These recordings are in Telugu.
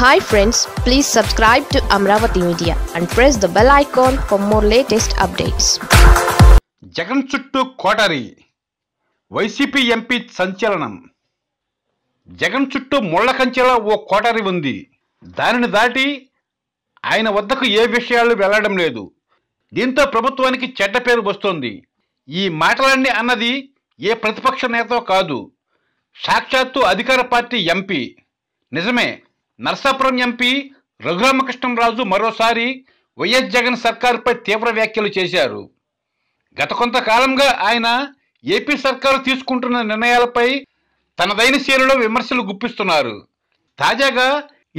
hi friends please subscribe to Amaravati media and press the bell icon for more latest updates Jagan చుట్టూ కోటరీ వైసీపీ ఎంపీ సంచలనం జగన్ చుట్టూ ముళ్ళ కంచెలో ఓ కోటరీ ఉంది దానిని దాటి ఆయన వద్దకు ఏ విషయాలు వెళ్ళడం లేదు దీంతో ప్రభుత్వానికి చెడ్డ పేరు వస్తుంది ఈ మాటలన్నీ అన్నది ఏ ప్రతిపక్ష నేత కాదు సాక్షాత్తు అధికార పార్టీ ఎంపీ నిజమే నర్సాపురం ఎంపీ రఘురామకృష్ణంరాజు మరోసారి వైఎస్ జగన్ సర్కారుపై తీవ్ర వ్యాఖ్యలు చేశారు గత కొంతకాలంగా ఆయన ఏపీ సర్కారు తీసుకుంటున్న నిర్ణయాలపై తనదైన శైలిలో విమర్శలు గుప్పిస్తున్నారు తాజాగా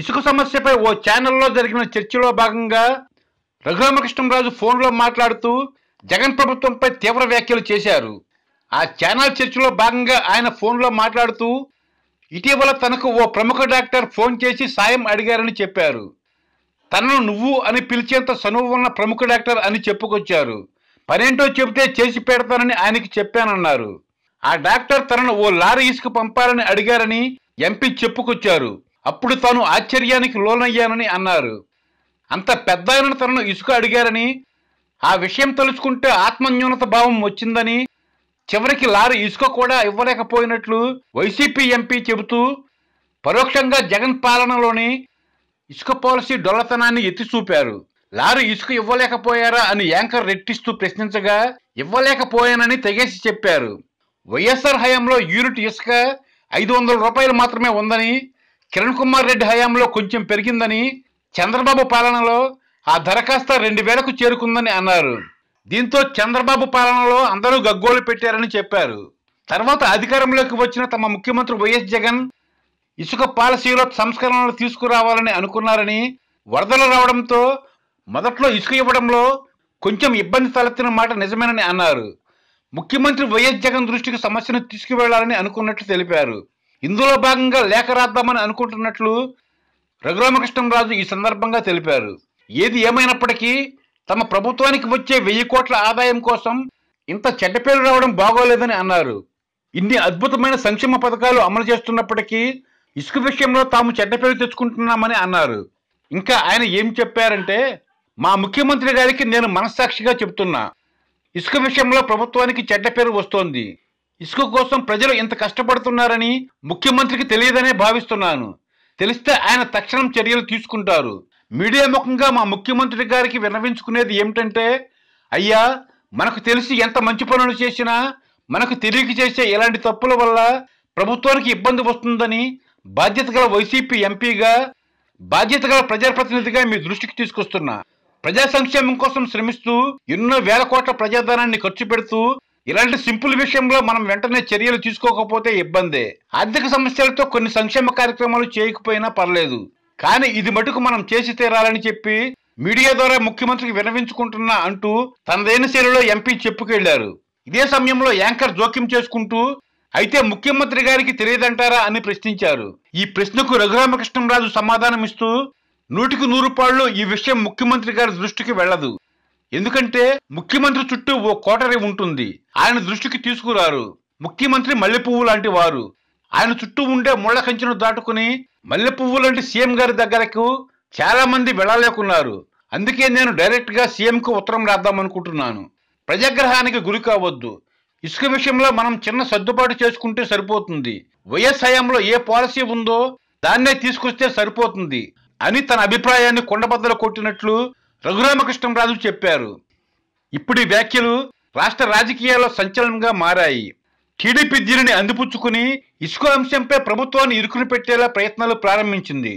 ఇసుక సమస్యపై ఓ ఛానల్లో జరిగిన చర్చలో భాగంగా రఘురామకృష్ణంరాజు ఫోన్లో మాట్లాడుతూ జగన్ ప్రభుత్వంపై తీవ్ర వ్యాఖ్యలు చేశారు ఆ ఛానల్ చర్చలో భాగంగా ఆయన ఫోన్లో మాట్లాడుతూ ఇటీవల తనకు ఓ ప్రముఖ డాక్టర్ ఫోన్ చేసి సాయం అడిగారని చెప్పారు తనను నువ్వు అని పిలిచేంత చనువు ఉన్న ప్రముఖ డాక్టర్ అని చెప్పుకొచ్చారు పనేంటో చెబితే చేసి పెడతానని ఆయనకి చెప్పానన్నారు ఆ డాక్టర్ తనను ఓ లారీ ఇసుక పంపాలని అడిగారని ఎంపీ చెప్పుకొచ్చారు అప్పుడు తాను ఆశ్చర్యానికి లోనయ్యానని అన్నారు అంత పెద్ద తనను ఇసుక అడిగారని ఆ విషయం తలుచుకుంటే ఆత్మన్యూనత భావం వచ్చిందని చివరికి లారీ ఇసుక కూడా ఇవ్వలేకపోయినట్లు వైసీపీ ఎంపీ చెబుతూ పరోక్షంగా జగన్ పాలనలోని ఇసుక పాలసీ డొల్లతనాన్ని ఎత్తి చూపారు లారీ ఇసుక ఇవ్వలేకపోయారా అని యాంకర్ రెట్టిస్తూ ప్రశ్నించగా ఇవ్వలేకపోయానని తెగేసి చెప్పారు వైఎస్ఆర్ హయాంలో యూనిట్ ఇసుక ఐదు వందల రూపాయలు మాత్రమే ఉందని కిరణ్ కుమార్ రెడ్డి హయాంలో కొంచెం పెరిగిందని చంద్రబాబు పాలనలో ఆ దరఖాస్తు రెండు వేలకు చేరుకుందని అన్నారు దీంతో చంద్రబాబు పాలనలో అందరూ గగ్గోలు పెట్టారని చెప్పారు తర్వాత అధికారంలోకి వచ్చిన తమ ముఖ్యమంత్రి వైఎస్ జగన్ ఇసుక పాలసీలో సంస్కరణలు తీసుకురావాలని అనుకున్నారని వరదలు రావడంతో మొదట్లో ఇసుక ఇవ్వడంలో కొంచెం ఇబ్బంది తలెత్తిన మాట నిజమేనని అన్నారు ముఖ్యమంత్రి వైఎస్ జగన్ దృష్టికి సమస్యను తీసుకువెళ్లాలని అనుకున్నట్లు తెలిపారు ఇందులో భాగంగా లేఖ రాద్దామని అనుకుంటున్నట్లు రఘురామకృష్ణరాజు ఈ సందర్భంగా తెలిపారు ఏది ఏమైనప్పటికీ తమ ప్రభుత్వానికి వచ్చే వెయ్యి కోట్ల ఆదాయం కోసం ఇంత చెడ్డ పేరు రావడం బాగోలేదని అన్నారు ఇన్ని అద్భుతమైన సంక్షేమ పథకాలు అమలు చేస్తున్నప్పటికీ ఇసుక విషయంలో తాము చెడ్డ పేరు తెచ్చుకుంటున్నామని అన్నారు ఇంకా ఆయన ఏం చెప్పారంటే మా ముఖ్యమంత్రి గారికి నేను మనస్సాక్షిగా చెబుతున్నా ఇసుక విషయంలో ప్రభుత్వానికి చెడ్డ పేరు వస్తోంది ఇసుక కోసం ప్రజలు ఇంత కష్టపడుతున్నారని ముఖ్యమంత్రికి తెలియదనే భావిస్తున్నాను తెలిస్తే ఆయన తక్షణం చర్యలు తీసుకుంటారు మీడియా ముఖంగా మా ముఖ్యమంత్రి గారికి విన్నవించుకునేది ఏమిటంటే అయ్యా మనకు తెలిసి ఎంత మంచి పనులు చేసినా మనకు తెలియక చేసే ఇలాంటి తప్పుల వల్ల ప్రభుత్వానికి ఇబ్బంది వస్తుందని బాధ్యత గల వైసీపీ ఎంపీగా బాధ్యత గల ప్రజాప్రతినిధిగా మీ దృష్టికి తీసుకొస్తున్నా ప్రజా సంక్షేమం కోసం శ్రమిస్తూ ఎన్నో వేల కోట్ల ప్రజాధనాన్ని ఖర్చు పెడుతూ ఇలాంటి సింపుల్ విషయంలో మనం వెంటనే చర్యలు తీసుకోకపోతే ఇబ్బందే ఆర్థిక సమస్యలతో కొన్ని సంక్షేమ కార్యక్రమాలు చేయకపోయినా పర్లేదు కానీ ఇది మటుకు మనం చేసి తీరాలని చెప్పి మీడియా ద్వారా ముఖ్యమంత్రికి వినవించుకుంటున్నా అంటూ తనదైన శైలిలో ఎంపీ చెప్పుకెళ్లారు ఇదే సమయంలో యాంకర్ జోక్యం చేసుకుంటూ అయితే ముఖ్యమంత్రి గారికి తెలియదంటారా అని ప్రశ్నించారు ఈ ప్రశ్నకు సమాధానం సమాధానమిస్తూ నూటికి నూరు పాళ్ళు ఈ విషయం ముఖ్యమంత్రి గారి దృష్టికి వెళ్ళదు ఎందుకంటే ముఖ్యమంత్రి చుట్టూ ఓ కోటరీ ఉంటుంది ఆయన దృష్టికి తీసుకురారు ముఖ్యమంత్రి మల్లెపువ్వు లాంటి వారు ఆయన చుట్టూ ఉండే ముళ్ళ కంచెను దాటుకుని మల్లె పువ్వు లాంటి సీఎం గారి దగ్గరకు చాలా మంది వెళ్ళలేకున్నారు అందుకే నేను డైరెక్ట్గా సీఎంకు ఉత్తరం రాద్దాం అనుకుంటున్నాను ప్రజాగ్రహానికి గురి కావద్దు ఇసుక విషయంలో మనం చిన్న సర్దుబాటు చేసుకుంటే సరిపోతుంది వైఎస్ హయాంలో ఏ పాలసీ ఉందో దాన్నే తీసుకొస్తే సరిపోతుంది అని తన అభిప్రాయాన్ని కొండబద్దలు కొట్టినట్లు రఘురామకృష్ణంరాజు చెప్పారు ఇప్పుడు వ్యాఖ్యలు రాష్ట్ర రాజకీయాల్లో సంచలనంగా మారాయి టీడీపీ దీనిని అందిపుచ్చుకుని ఇసుక అంశంపై ప్రభుత్వాన్ని ఇరుకులు పెట్టేలా ప్రయత్నాలు ప్రారంభించింది